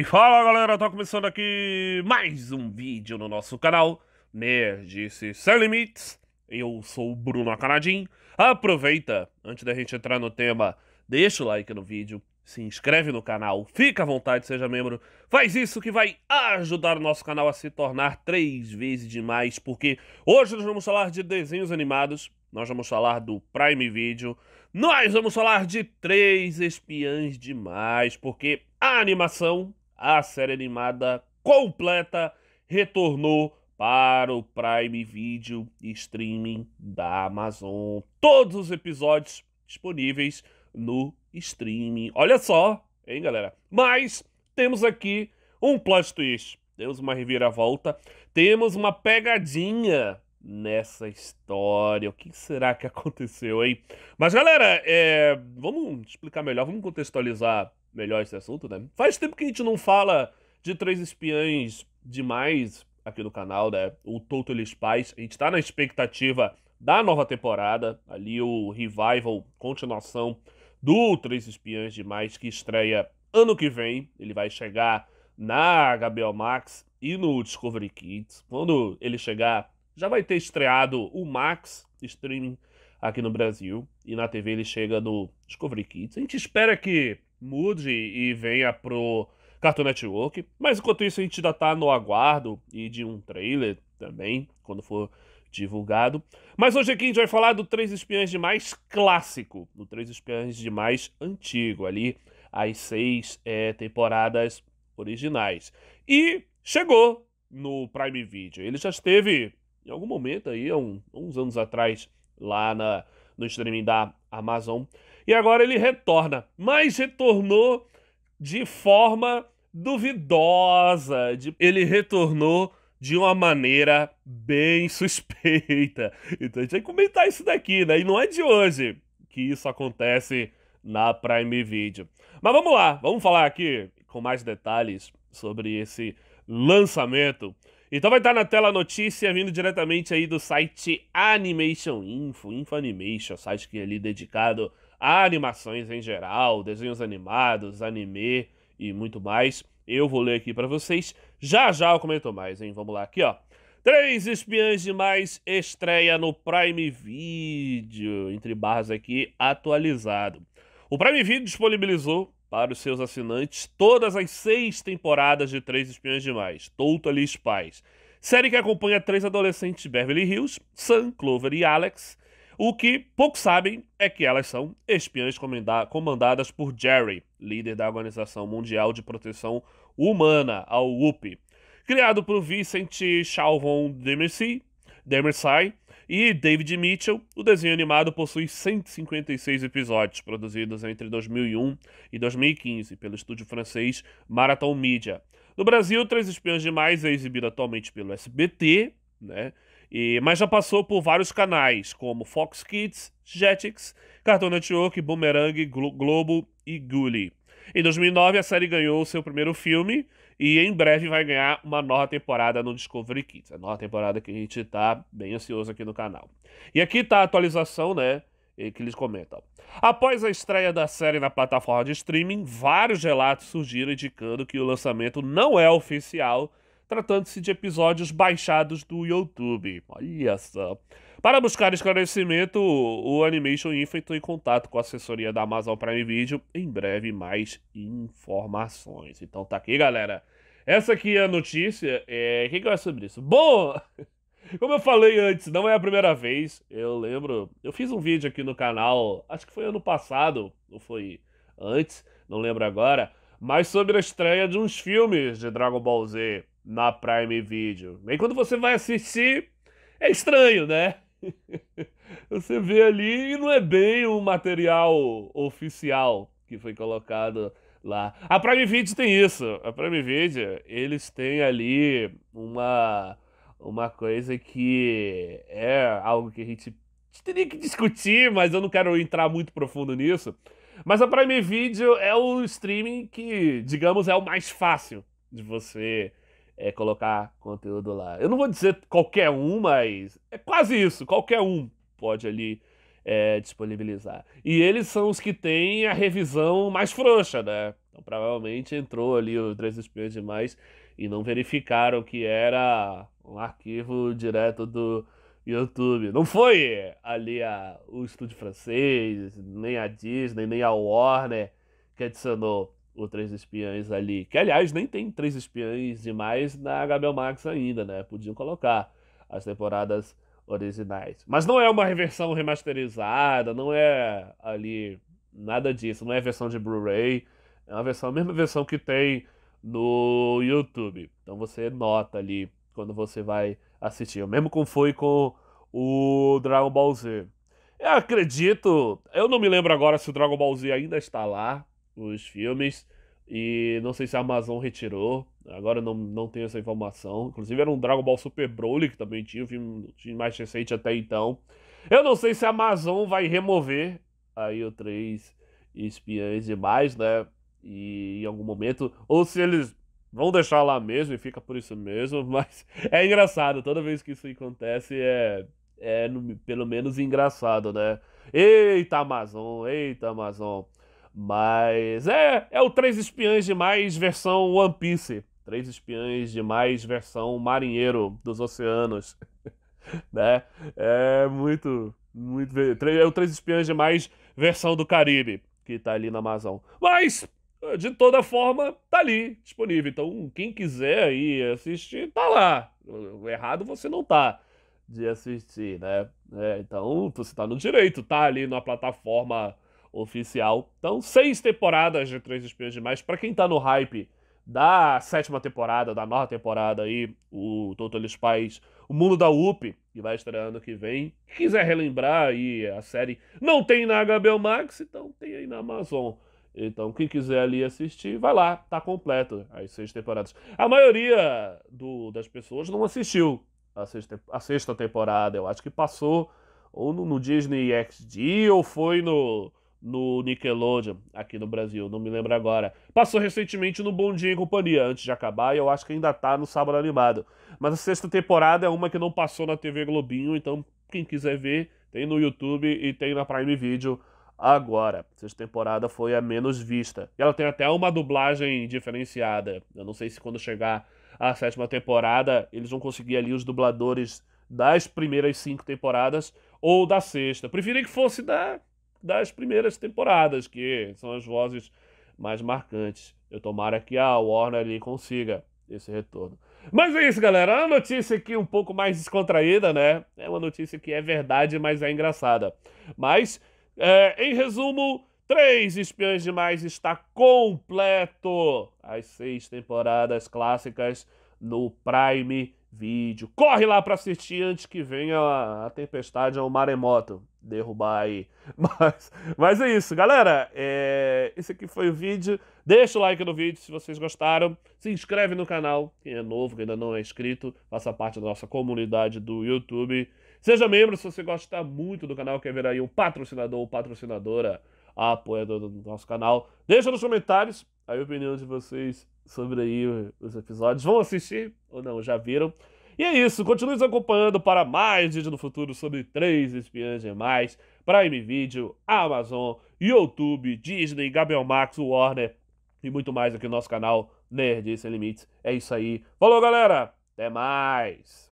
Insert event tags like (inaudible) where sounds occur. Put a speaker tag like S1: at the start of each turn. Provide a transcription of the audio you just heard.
S1: E fala galera, tá começando aqui mais um vídeo no nosso canal Nerdice Sem Limites Eu sou o Bruno Acanadim Aproveita, antes da gente entrar no tema, deixa o like no vídeo Se inscreve no canal, fica à vontade, seja membro Faz isso que vai ajudar o nosso canal a se tornar três vezes demais Porque hoje nós vamos falar de desenhos animados Nós vamos falar do Prime Video Nós vamos falar de três espiãs demais Porque a animação a série animada completa retornou para o Prime Video Streaming da Amazon. Todos os episódios disponíveis no streaming. Olha só, hein, galera? Mas temos aqui um plot twist, temos uma reviravolta, temos uma pegadinha nessa história. O que será que aconteceu, hein? Mas, galera, é... vamos explicar melhor, vamos contextualizar melhor esse assunto, né? Faz tempo que a gente não fala de Três Espiãs demais aqui no canal, né? O Total Spies. A gente tá na expectativa da nova temporada, ali o revival, continuação do Três Espiãs demais, que estreia ano que vem. Ele vai chegar na HBO Max e no Discovery Kids. Quando ele chegar, já vai ter estreado o Max Streaming aqui no Brasil e na TV ele chega no Discovery Kids. A gente espera que mude e venha pro Cartoon Network. Mas enquanto isso, a gente ainda tá no aguardo e de um trailer também, quando for divulgado. Mas hoje aqui a gente vai falar do Três Espiãs de Mais clássico, do Três Espiãs de Mais antigo, ali as seis é, temporadas originais. E chegou no Prime Video. Ele já esteve em algum momento aí, há um, uns anos atrás, lá na, no streaming da Amazon. E agora ele retorna, mas retornou de forma duvidosa. De... Ele retornou de uma maneira bem (laughs) suspeita. Então a gente vai comentar isso daqui, né? E não é de hoje que isso acontece na Prime Video. Mas vamos lá, vamos falar aqui com mais detalhes sobre esse lançamento. Então vai estar na tela a notícia vindo diretamente aí do site Animation Info, Info Animation, site que é ali dedicado a animações em geral, desenhos animados, anime e muito mais. Eu vou ler aqui para vocês. Já já eu comento mais, hein? Vamos lá aqui, ó. Três espiãs demais estreia no Prime Video, entre barras aqui, atualizado. O Prime Video disponibilizou para os seus assinantes todas as seis temporadas de Três Espiãs Demais, Totally Spies. Série que acompanha três adolescentes de Beverly Hills, Sam, Clover e Alex, o que poucos sabem é que elas são espiãs comandadas por Jerry, líder da Organização Mundial de Proteção Humana, a UP, criado por Vincent Chalvon Demersay e David Mitchell. O desenho animado possui 156 episódios, produzidos entre 2001 e 2015 pelo estúdio francês Marathon Media. No Brasil, Três Espiãs Demais é exibido atualmente pelo SBT, né? E, mas já passou por vários canais, como Fox Kids, Jetix, Cartoon Network, Boomerang, Glo Globo e Gully. Em 2009, a série ganhou seu primeiro filme e em breve vai ganhar uma nova temporada no Discovery Kids. É a nova temporada que a gente está bem ansioso aqui no canal. E aqui tá a atualização, né? Que eles comentam. Após a estreia da série na plataforma de streaming, vários relatos surgiram indicando que o lançamento não é oficial tratando-se de episódios baixados do YouTube. Olha só. Para buscar esclarecimento, o Animation Info entrou em contato com a assessoria da Amazon Prime Video. Em breve, mais informações. Então tá aqui, galera. Essa aqui é a notícia. É... O que, que é sobre isso? Bom, (laughs) como eu falei antes, não é a primeira vez. Eu lembro. Eu fiz um vídeo aqui no canal, acho que foi ano passado, ou foi antes, não lembro agora. Mas sobre a estreia de uns filmes de Dragon Ball Z na Prime Video. E quando você vai assistir, é estranho, né? (laughs) você vê ali e não é bem o material oficial que foi colocado lá. A Prime Video tem isso. A Prime Video, eles têm ali uma uma coisa que é algo que a gente teria que discutir, mas eu não quero entrar muito profundo nisso. Mas a Prime Video é o streaming que, digamos, é o mais fácil de você é, colocar conteúdo lá. Eu não vou dizer qualquer um, mas é quase isso. Qualquer um pode ali é, disponibilizar. E eles são os que têm a revisão mais frouxa, né? Então provavelmente entrou ali o três espiões demais e não verificaram que era um arquivo direto do YouTube. Não foi ali a, o estúdio francês, nem a Disney, nem a Warner que adicionou o Três Espiãs ali. Que, aliás, nem tem Três Espiãs demais na HBO Max ainda, né? Podiam colocar as temporadas originais. Mas não é uma versão remasterizada, não é ali nada disso. Não é versão de Blu-ray. É uma versão, a mesma versão que tem no YouTube. Então você nota ali quando você vai assistir. O mesmo como foi com o Dragon Ball Z. Eu acredito, eu não me lembro agora se o Dragon Ball Z ainda está lá, os filmes. E não sei se a Amazon retirou. Agora não, não tenho essa informação. Inclusive era um Dragon Ball Super Broly que também tinha, o filme, filme mais recente até então. Eu não sei se a Amazon vai remover aí o 3 espiãs e mais, né? E em algum momento. Ou se eles vão deixar lá mesmo e fica por isso mesmo. (laughs) Mas é engraçado. Toda vez que isso acontece é, é pelo menos engraçado, né? Eita Amazon, eita Amazon. Mas é, é o Três Espiãs Demais versão One Piece. Três Espiãs Demais versão Marinheiro dos Oceanos. (laughs) né? É muito, muito... É o Três Espiãs Demais versão do Caribe, que tá ali na Amazon. Mas, de toda forma, tá ali, disponível. Então, quem quiser aí assistir, tá lá. Errado você não tá de assistir, né? É, então, você tá no direito, tá ali na plataforma oficial. Então, seis temporadas de Três Espiões Demais. Para quem tá no hype da sétima temporada, da nova temporada aí, o Total Spies, o Mundo da UP, que vai estrear ano que vem. Quem quiser relembrar aí, a série não tem na HBO Max, então tem aí na Amazon. Então, quem quiser ali assistir, vai lá, tá completo as seis temporadas. A maioria do, das pessoas não assistiu a sexta, a sexta temporada, eu acho que passou ou no, no Disney XD ou foi no, no Nickelodeon aqui no Brasil, não me lembro agora. Passou recentemente no Bom Dia e Companhia, antes de acabar, e eu acho que ainda tá no Sábado Animado. Mas a sexta temporada é uma que não passou na TV Globinho, então quem quiser ver, tem no YouTube e tem na Prime Video agora. A sexta temporada foi a menos vista. E ela tem até uma dublagem diferenciada. Eu não sei se quando chegar a sétima temporada, eles vão conseguir ali os dubladores das primeiras cinco temporadas ou da sexta. Preferia que fosse da das primeiras temporadas, que são as vozes mais marcantes. Eu tomara que a Warner ali consiga esse retorno. Mas é isso, galera. A notícia aqui um pouco mais descontraída, né? É uma notícia que é verdade, mas é engraçada. Mas, é, em resumo, Três Espiões Demais está completo. As seis temporadas clássicas no Prime vídeo. Corre lá para assistir antes que venha a, a tempestade ou é o maremoto derrubar aí. (laughs) Mas, mas é isso, galera. É, esse aqui foi o vídeo. Deixa o like no vídeo se vocês gostaram. Se inscreve no canal, quem é novo, quem ainda não é inscrito. Faça parte da nossa comunidade do YouTube. Seja membro se você gosta muito do canal, quer ver aí um patrocinador ou patrocinadora apoiador do nosso canal. Deixa nos comentários a opinião de vocês sobre aí os episódios. Vão assistir ou não, já viram. E é isso, continue nos acompanhando para mais vídeos no futuro sobre três espiãs demais. Prime Video, Amazon, YouTube, Disney, Gabriel Max, Warner e muito mais aqui no nosso canal Nerd Sem Limites. É isso aí. Falou, galera! Até mais!